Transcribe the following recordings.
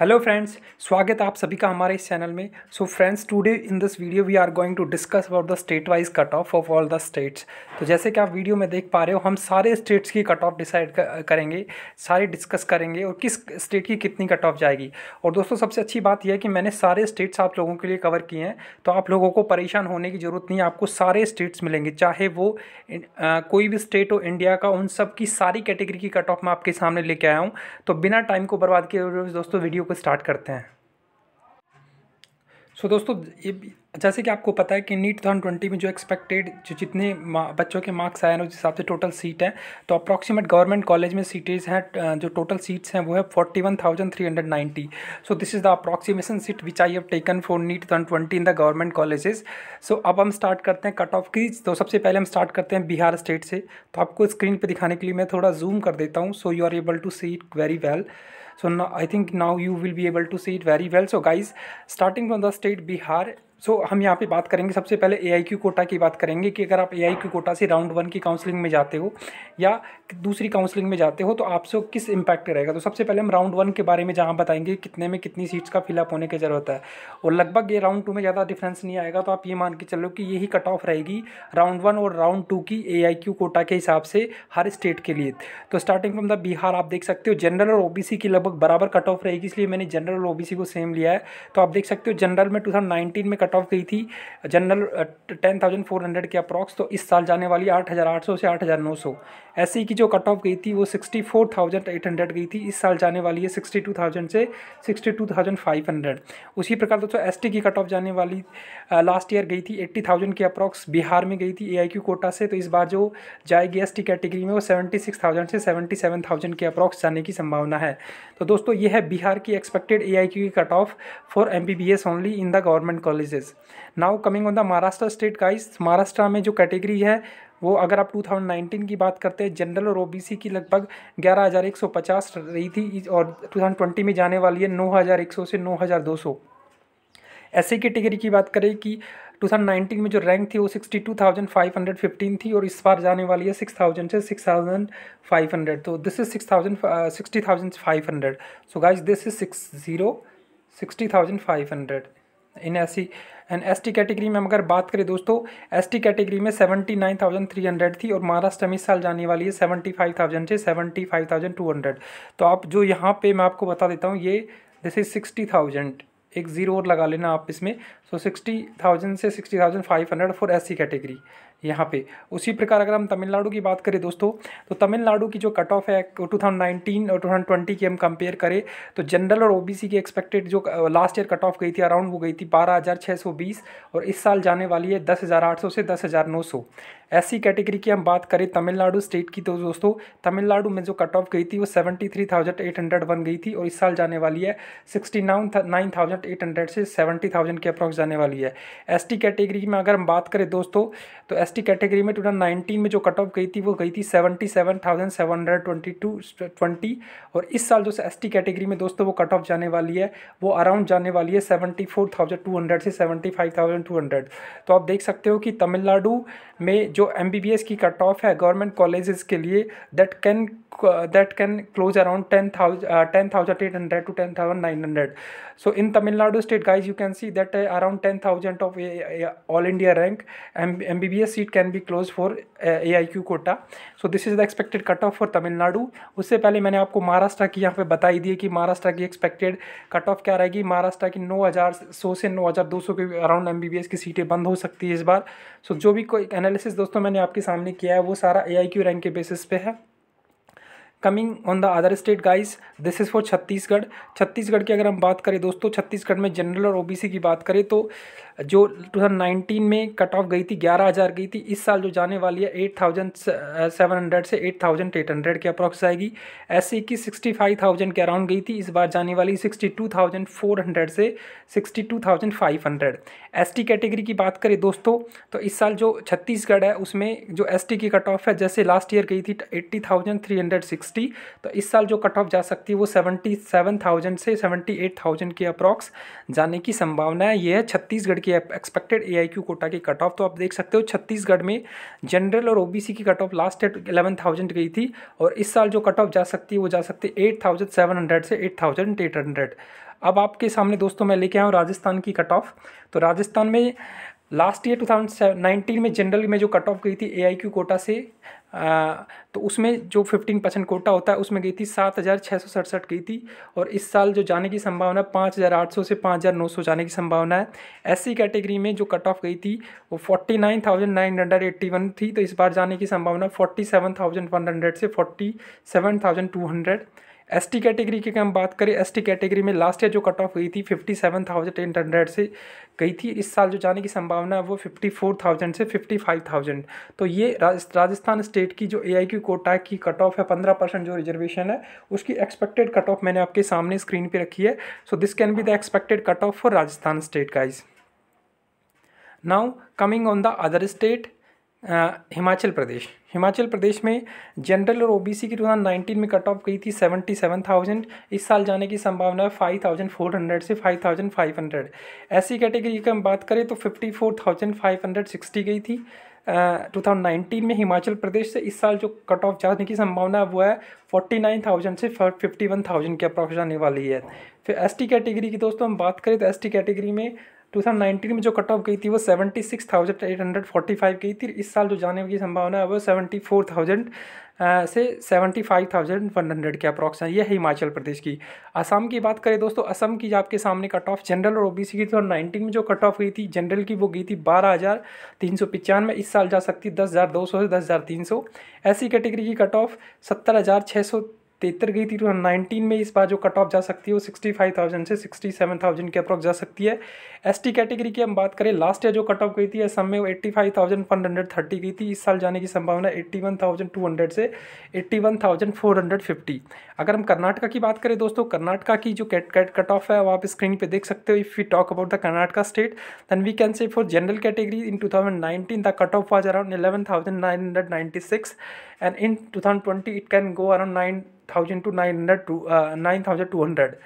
Hello friends स्वागत आप सभी का हमारे इस चैनल में so friends today in this video we are going to discuss about the state wise cut off of all the states तो जैसे कि आप वीडियो में देख पा रहे हो हम सारे स्टेट्स की कट ऑफ डिसाइड करेंगे सारे डिस्कस करेंगे और किस स्टेट की कितनी कट ऑफ जाएगी और दोस्तों सबसे अच्छी बात यह है कि मैंने सारे स्टेट्स आप लोगों के लिए कवर किए हैं तो आप लोगों को परेशान होने की ज़रूरत नहीं है आपको सारे स्टेट्स मिलेंगे चाहे वो आ, कोई भी स्टेट हो इंडिया का उन सब की सारी कैटेगरी की कट ऑफ मैं आपके सामने लेके आया हूँ तो बिना टाइम को बर्बाद किए दोस्तों वीडियो को स्टार्ट करते हैं सो so, दोस्तों ये जैसे कि आपको पता है कि नीट थाउजेंड ट्वेंटी में जो एक्सपेक्टेड जो जितने बच्चों के मार्क्स आए हैं उस हिसाब से टोटल सीट है तो अप्रॉक्सीमेट गवर्नमेंट कॉलेज में सीटेज हैं जो टोटल सीट्स हैं वो है forty one thousand three hundred ninety so this is the approximation seat which I have taken for NEET thousand twenty in the government colleges so अब हम स्टार्ट करते हैं कट ऑफ की तो सबसे पहले हम स्टार्ट करते हैं बिहार स्टेट से तो आपको स्क्रीन पर दिखाने के लिए मैं थोड़ा जूम कर देता हूँ so you are able to see it very well so now i think now you will be able to see it very well so guys starting from the state bihar so so, हम यहाँ पे बात करेंगे सबसे पहले ए I Q quota की बात करेंगे कि अगर आप ए आई क्यू कोटा से राउंड वन की काउंसलिंग में जाते हो या दूसरी काउंसलिंग में जाते हो तो आपसे किस इम्पैक्ट रहेगा तो सबसे पहले हम राउंड वन के बारे में जहाँ बताएंगे कितने में कितनी सीट्स का फिलअप होने की ज़रूरत है और लगभग ये राउंड टू में ज़्यादा डिफरेंस नहीं आएगा तो आप ये मान के चलो कि यही कट ऑफ रहेगी राउंड वन और राउंड टू की ए आई क्यू कोटा के हिसाब से हर स्टेट के लिए तो स्टार्टिंग फ्रॉम द बिहार आप देख सकते हो जनरल और ओ बी सी की लगभग बराबर कट ऑफ रहेगी इसलिए मैंने जनरल और ओ बी सी को सेम लिया है तो आप देख सकते हो जनरल में टू थाउजेंड नाइनटीन में कट ऑफ गई थी general ten thousand four hundred के अप्रॉक्स तो इस साल जाने वाली आठ हज़ार आठ सौ से आठ हज़ार नौ सौ ऐसी की जो कट ऑफ गई थी वो sixty four thousand eight hundred गई थी इस साल जाने वाली है सिक्सटी टू थाउजेंड से sixty two thousand five hundred उसी प्रकार दोस्तों एस टी की कट ऑफ जाने वाली लास्ट ईयर गई थी एट्टी थाउजेंड के अप्रॉक्स बिहार में गई थी ए आई क्यू कोटा से तो इस बार जो जाएगी एस टी कैटेगरी में वो सेवेंटी सिक्स थाउजेंड से सेवेंटी सेवन थाउजेंड के अप्रॉक्स जाने की संभावना है तो दोस्तों ये है बिहार की एक्सपेक्टेड ए आई क्यू की cut off for M B B S only in the government college prices now coming on the Maharashtra state guys Maharashtra में जो कैटेगरी है वो अगर आप 2019 की बात करते हैं जनरल और ओबीसी की लगभग 11,150 रही थी और 2020 में जाने वाली है 9,100 से 9,200 ऐसी कैटेगरी की बात करें कि 2019 में जो रैंक थी वो 62,515 थी और इस बार जाने वाली है 6,000 से 6,500 तो this is 6,000 sixty thousand five so guys this is six zero sixty thousand five hundred in S C and S T category में अगर बात करें दोस्तों एस टी कैटेगरी में seventy nine thousand three hundred थी और महाराष्ट्र में इस साल जाने वाली है सेवेंटी फाइव थाउजेंड से seventy five thousand two hundred तो आप जो यहाँ पे मैं आपको बता देता हूँ ये दिस इज सिक्सटी थाउजेंड एक ज़ीरो और लगा लेना आप इसमें सो सिक्सटी थाउजेंड से sixty thousand five hundred for S C category यहाँ पे उसी प्रकार अगर हम तमिलनाडु की बात करें दोस्तों तो तमिलनाडु की जो कट ऑफ है टू थाउजेंड नाइनटीन और टू थाउजेंड ट्वेंटी की हम कंपेयर करें तो जनरल और ओबीसी की एक्सपेक्टेड जो लास्ट ईयर कट ऑफ गई थी अराउंड वो गई थी बारह हज़ार छः सौ बीस और इस साल जाने वाली है दस हज़ार आठ सौ से दस हज़ार नौ सौ ऐसी कैटेगरी की हम बात करें तमिलनाडु स्टेट की तो दोस्तों तमिलनाडु में जो कट ऑफ गई थी वो seventy three thousand eight hundred one गई थी और इस साल जाने वाली है sixty nine nine thousand eight hundred से सेवेंटी थाउजेंड के अप्रॉक्स जाने वाली है एस कैटेगरी में अगर हम बात करें दोस्तों तो एस कैटेगरी में टू नाइनटीन में जो कट ऑफ गई थी वो गई थी seventy seven thousand seven hundred twenty two twenty और इस साल जो एस टी कैटेगरी में दोस्तों वो कट ऑफ जाने वाली है वो अराउंड जाने वाली है seventy four thousand two hundred से seventy five thousand two hundred तो आप देख सकते हो कि तमिलनाडु में जो एम बी बी एस की कट ऑफ है गवर्नमेंट कॉलेजेस के लिए that can that can close around 10,800 uh, 10, to 10,900. So in Tamil Nadu state, guys, you can see that uh, around 10,000 of uh, all India rank M MBBS seat can be closed for AIQ quota. So this is the expected cutoff for Tamil Nadu. उससे पहले मैंने आपको महाराष्ट्र की यहाँ पे बताई दी है कि महाराष्ट्र की एक्सपेक्टेड कट ऑफ क्या रहेगी महाराष्ट्र की नौ हज़ार सौ से नौ हज़ार दो सौ के around M B B S की सीटें बंद हो सकती है इस बार सो so, जो भी कोई एनालिसिस दोस्तों मैंने आपके सामने किया है वो सारा ए आई क्यू रैंक के बेसिस पे है coming on the other state guys this is for Chhattisgarh Chhattisgarh की अगर हम बात करें दोस्तों छत्तीसगढ़ में जनरल और ओबीसी की बात करें तो जो 2019 में कट ऑफ गई थी ग्यारह हज़ार गई थी इस साल जो जाने वाली है एट थाउजेंड सेवन हंड्रेड से एट थाउजेंड एट हंड्रेड के अप्रॉक्स आएगी एस सी की सिक्सटी फाइव थाउजेंड के अराउंड गई थी इस बार जाने वाली sixty two thousand four hundred से sixty two thousand five hundred S T category की बात करें दोस्तों तो इस साल जो छत्तीसगढ़ है उसमें जो एस टी की कट ऑफ है जैसे लास्ट ईयर गई थी eighty thousand three hundred six sixty तो इस साल जो कट ऑफ जा सकती है वो सेवेंटी सेवन थाउजेंड से सेवेंटी एट थाउजेंड के अप्रॉक्स जाने की संभावना है ये है छत्तीसगढ़ की expected A I Q quota की कट ऑफ तो आप देख सकते हो छत्तीसगढ़ में जनरल और ओ बी सी की cut off last eight eleven thousand गई थी और इस साल जो कट ऑफ जा सकती है वो जा सकती है एट थाउजेंड सेवन हंड्रेड से एट थाउजेंड एट हंड्रेड अब आपके सामने दोस्तों मैं लेके आया हूँ राजस्थान की कट ऑफ तो राजस्थान में लास्ट ईयर नाइनटीन में जनरल में जो कट ऑफ गई थी ए कोटा से आ, तो उसमें जो 15 परसेंट कोटा होता है उसमें गई थी सात हज़ार छः सौ सड़सठ गई थी और इस साल जो जाने की संभावना पाँच हज़ार आठ सौ से पाँच हज़ार नौ सौ जाने की संभावना है एस कैटेगरी में जो कट ऑफ गई थी वो forty nine thousand nine hundred eighty one थी तो इस बार जाने की संभावना forty seven thousand one hundred से forty seven thousand two hundred T category की हम बात करें टी कैटेगरी में लास्ट ईयर जो कट ऑफ गई थी fifty seven thousand eight hundred से गई थी इस साल जो जाने की संभावना है वो फिफ्टी फोर थाउजेंड से फिफ्टी फाइव थाउजेंड तो ये राजस्थान स्टेट की जो ए आई क्यू कोटा की कट ऑफ है पंद्रह परसेंट जो रिजर्वेशन है उसकी एक्सपेक्टेड कट ऑफ मैंने आपके सामने स्क्रीन पर रखी है so this can be the expected cut off for Rajasthan state is now coming on the other state Himachal Pradesh Himachal Pradesh में जनरल और ओबीसी की टू 2019 में कट ऑफ गई थी सेवेंटी सेवन थाउजेंड इस साल जाने की संभावना है फाइव थाउजेंड फोर हंड्रेड से फाइव फाइव थाउजेंड हंड्रेड ऐसी कैटेगरी की हम बात करें तो fifty four thousand five hundred sixty गई थी टू थाउजेंड नाइनटीन में हिमाचल प्रदेश से इस साल जो कट ऑफ जाने की संभावना है वो है फोर्टी नाइन थाउजेंड से फिफ्टी वन थाउजेंड के अप्रॉक्स जाने वाली है फिर एस टी कैटेगरी की दोस्तों हम बात करें तो एस टी कैटेगरी में 2019 में जो कट ऑफ गई थी वो 76,845 गई थी इस साल जो जाने की संभावना है वो 74,000 से 75,100 के अप्रॉक्स है यह है हिमाचल प्रदेश की असम की बात करें दोस्तों असम की आपके सामने कट ऑफ जनरल और ओबीसी की तो नाइनटीन में जो कट ऑफ गई थी जनरल की वो गई थी बारह हज़ार तीन सौ इस साल जा सकती दस हज़ार दो सौ से दस हज़ार तीन सौ ऐसी कैटेगरी की कट ऑफ सत्तर हज़ार छः सौ तिहत्तर गई थी टू तो नाइनटीन में इस बार जो कट ऑफ जा सकती है वो सिक्सटी फाइव थाउजेंड से सिक्सटी सेवन थाउजेंड के अप्रॉक्स जा सकती है एस टी कैटेगरी की हम बात करें लास्ट ईयर जो कट ऑफ गई थी असम में वो eighty five thousand one hundred thirty गई थी इस साल जाने की संभावना eighty one thousand two hundred से eighty one thousand four hundred fifty अगर हम कर्नाटका की बात करें दोस्तों कर्नाटका की जो कैट कैट कट ऑफ है वो आप स्क्रीन पर देख सकते हो if you talk about the Karnataka state then we can say for general category in two thousand nineteen the cut off was around eleven thousand nine hundred ninety six and in 2020 it can go around 9000 to 900 to uh, 9200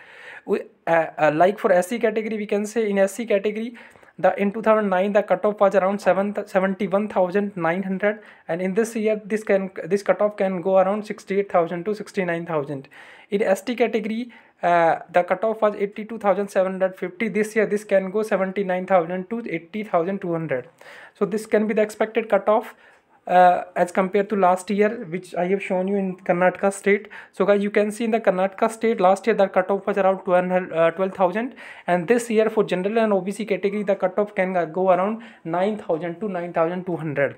we, uh, uh, like for SC category we can say in SC category the in 2009 the cutoff was around 7 71900 and in this year this can this cutoff can go around 68000 to 69000 in ST category uh, the cutoff was 82750 this year this can go 79000 to 80200 so this can be the expected cutoff uh, as compared to last year which I have shown you in Karnataka state. So guys you can see in the Karnataka state last year the cutoff was around 12,000 uh, and this year for general and OBC category the cutoff can go around 9,000 to 9,200.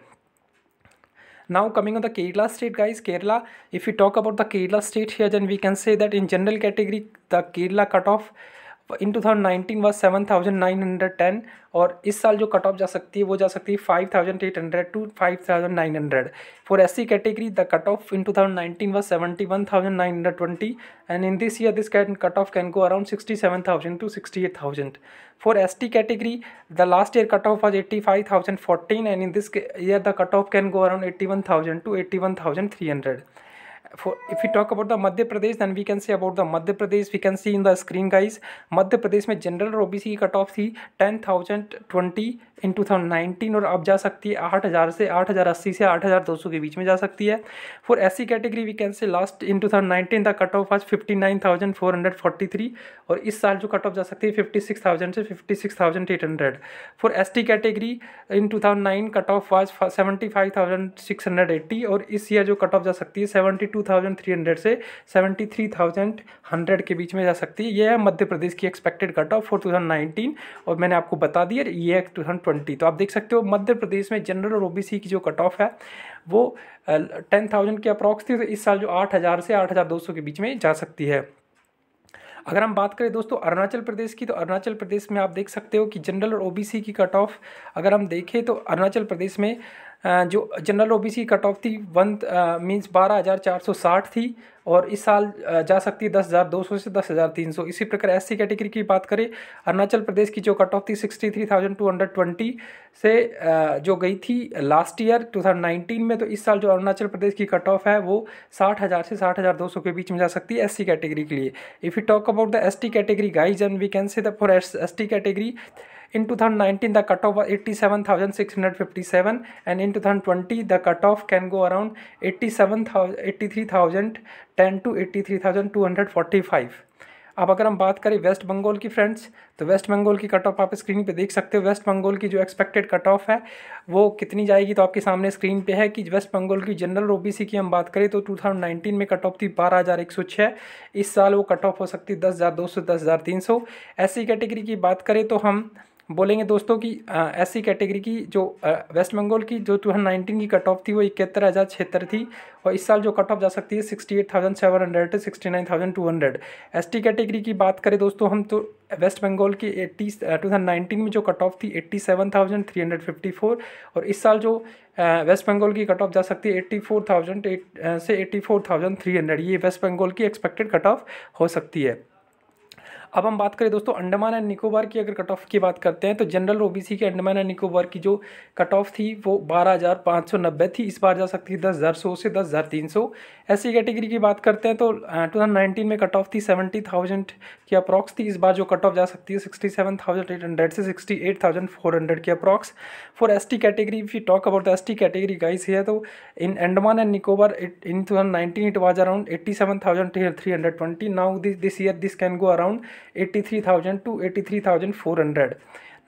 Now coming on the Kerala state guys, Kerala, if we talk about the Kerala state here then we can say that in general category the Kerala cutoff in two thousand nineteen was seven thousand nine hundred ten और इस साल जो cut off जा सकती है वो जा सकती है five thousand eight hundred to five thousand nine hundred for S C category the cut off in two thousand nineteen was seventy one thousand nine hundred twenty and in this year this can cut off can go around sixty seven thousand to sixty eight thousand for S T category the last year cut off was eighty five thousand fourteen and in this year the cut off can go around eighty one thousand to eighty one thousand three hundred for if you talk about the Madhya Pradesh then we can say about the Madhya Pradesh, we can see in the screen, guys. Madhya Pradesh में general O B C की cut off थी ten thousand twenty in two thousand nineteen और अब जा सकती है आठ हज़ार से आठ हज़ार अस्सी से आठ हज़ार दो सौ के बीच में जा सकती है for S C category we can say last in two thousand nineteen the cut off आज fifty nine thousand four hundred forty three और इस साल जो कट ऑफ जा सकती है फिफ्टी सिक्स थाउजेंड से fifty six thousand eight hundred for S T category in two thousand nine cut off आज seventy five thousand six hundred eighty और इस ईयर जो कट ऑफ जा सकती है सेवेंटी टू 72,300 से 73,100 के बीच में जा सकती है यह है मध्य प्रदेश की एक्सपेक्टेड कट ऑफ फॉर 2019 और मैंने आपको बता दिया ये है टू तो आप देख सकते हो मध्य प्रदेश में जनरल और ओ की जो कट ऑफ है वो टेन थाउजेंड के अप्रॉक्स थी तो इस साल जो आठ हज़ार से आठ हज़ार दो सौ के बीच में जा सकती है अगर हम बात करें दोस्तों अरुणाचल प्रदेश की तो अरुणाचल प्रदेश में आप देख सकते हो कि जनरल और ओबीसी की कट ऑफ अगर हम देखें तो अरुणाचल प्रदेश में जो जनरल ओबीसी कट ऑफ थी वन मीन्स बारह हज़ार चार सौ साठ थी और इस साल जा सकती है दस हज़ार दो सौ से दस हज़ार तीन सौ इसी प्रकार एस सी कैटेगरी की बात करें अरुणाचल प्रदेश की जो कट ऑफ थी sixty three thousand two hundred twenty से जो गई थी last year two thousand nineteen में तो इस साल जो अरुणाचल प्रदेश की कट ऑफ है वो साठ हज़ार से साठ हज़ार दो सौ के बीच में जा सकती है एस सी कैटेगरी के लिए if you talk about the S T category guys and we can say the for S T category In 2019, the cutoff was 87,657 and in 2020, the cutoff can go around hundred to 83,245. अब अगर हम बात करें waste Bengal की friends तो waste Bengal की cut of आप screen पे देख सकते हो वेस्ट बंगाल की जो एक्सपेक्टेड कट ऑफ है वो कितनी जाएगी तो आपके सामने स्क्रीन पे है कि वेस्ट बंगाल की जनरल ओबीसी की हम बात करें तो 2019 में कट ऑफ थी बारह हज़ार एक सौ छः इस साल वो कट ऑफ हो सकती दस हज़ार दो सौ दस हज़ार तीन सौ ऐसी कैटेगरी की बात करें तो हम बोलेंगे दोस्तों कि एस सी कैटेगरी की जो वेस्ट बंगाल की जो टू नाइनटीन की कट ऑफ थी वो इकहत्तर हज़ार छिहत्तर थी और इस साल जो कट ऑफ जा सकती है sixty eight thousand seven hundred to sixty nine thousand two hundred S T category की बात करें दोस्तों हम तो वेस्ट बंगाल की एट्टी टू थाउजेंड नाइनटीन में जो कट ऑफ थी eighty seven thousand three hundred fifty four और इस साल जो वेस्ट बंगाल की कट ऑफ जा सकती है एट्टी फोर से eighty four thousand three hundred ये वेस्ट बंगाल की एक्सपेक्टेड कट ऑफ हो सकती है अब हम बात करें दोस्तों अंडमान एंड निकोबार की अगर कट ऑफ की बात करते हैं तो जनरल ओ सी के अंडमान एंड निकोबार की जो कट ऑफ थी वो बारह हज़ार पाँच सौ नब्बे थी इस बार जा सकती थी दस हज़ार सौ से दस हज़ार तीन सौ ऐसी कैटेगरी की बात करते हैं तो टू थाउजेंड नाइनटीन में कट ऑफ थी सेवेंटी थाउजेंड की अप्रॉक्स थी इस बार जो कट ऑफ जा सकती है sixty seven thousand eight hundred से sixty eight thousand four hundred की approx for S T category if you talk about S T category guys है तो in Andaman and Nicobar in two thousand nineteen it was around eighty seven thousand three hundred twenty now this year this can go around 83,000 to 83,400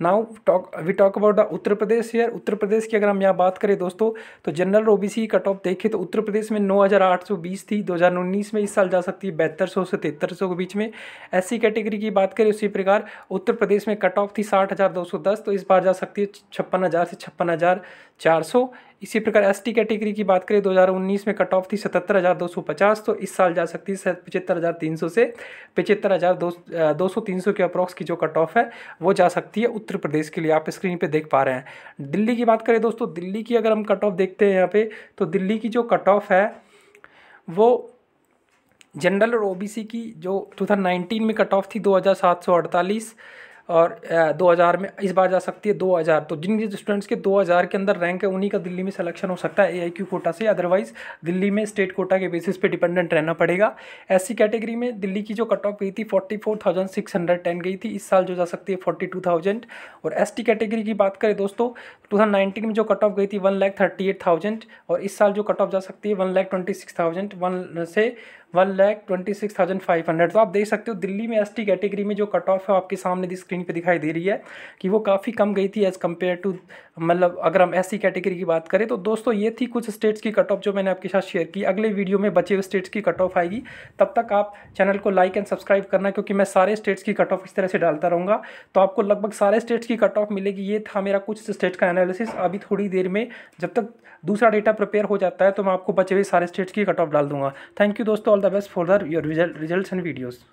now talk we talk about the Uttar Pradesh here Uttar Pradesh की अगर हम यहाँ बात करें दोस्तों तो जनरल ओबीसी की cut off देखें तो उत्तर प्रदेश में 9,820 थी 2019 में इस साल जा सकती है बहत्तर सौ से तिहत्तर सौ के बीच में ऐसी कैटेगरी की बात करें उसी प्रकार उत्तर प्रदेश में कट ऑफ थी दस तो इस बार जा सकती है छप्पन हज़ार से छप्पन हज़ार चार सौ इसी प्रकार एस टी कैटेगरी की बात करें 2019 में कट ऑफ थी 77,250 तो इस साल जा सकती है पचहत्तर से पचहत्तर हज़ार दो सौ तीन सौ के अप्रॉक्स की जो कट ऑफ है वो जा सकती है उत्तर प्रदेश के लिए आप स्क्रीन पर देख पा रहे हैं दिल्ली की बात करें दोस्तों दिल्ली की अगर हम कट ऑफ देखते हैं यहाँ पर तो दिल्ली की जो कट ऑफ है वो जनरल और सी की जो नाइनटीन में कट ऑफ थी अड़तालीस और दो हज़ार में इस बार जा सकती है दो हज़ार तो जिन स्टूडेंट्स के दो हज़ार के अंदर रैंक है उन्हीं का दिल्ली में सिलेक्शन हो सकता है ए कोटा से अदरवाइज़ दिल्ली में स्टेट कोटा के बेसिस पे डिपेंडेंट रहना पड़ेगा एस कैटेगरी में दिल्ली की जो कट ऑफ गई थी forty four thousand six hundred ten गई थी इस साल जो जा सकती है फोर्टी टू थाउजेंड और एस कैटेगरी की बात करें दोस्तों टू थाउजेंड में जो कट ऑफ गई थी वन थर्टी एट थाउजेंड और इस साल जो कट ऑफ जा सकती है one lakh twenty six thousand one से one lakh twenty six thousand five hundred तो आप देख सकते हो दिल्ली में एस टी कैटेगरी में जो कट ऑफ है आपके सामने स्क्रीन पर दिखाई दे रही है कि वो काफ़ी कम गई थी एज़ कम्पेयर टू मतलब अगर हम एस कैटेगरी की बात करें तो दोस्तों ये थी कुछ स्टेट्स की कट ऑफ जो मैंने आपके साथ शेयर की अगले वीडियो में बचे हुए स्टेट्स की कट ऑफ आएगी तब तक आप चैनल को लाइक एंड सब्सक्राइब करना क्योंकि मैं सारे स्टेट्स की कट ऑफ इस तरह से डालता रहूँगा तो आपको लगभग सारे स्टेट्स की कट ऑफ मिलेगी ये था मेरा कुछ स्टेट का एनालिसिस अभी थोड़ी देर में जब तक दूसरा डेटा प्रिपेयर हो जाता है तो मैं आपको बचे हुए सारे स्टेट्स की कट ऑफ डाल दूंगा थैंक यू दोस्तों all the best for your result and videos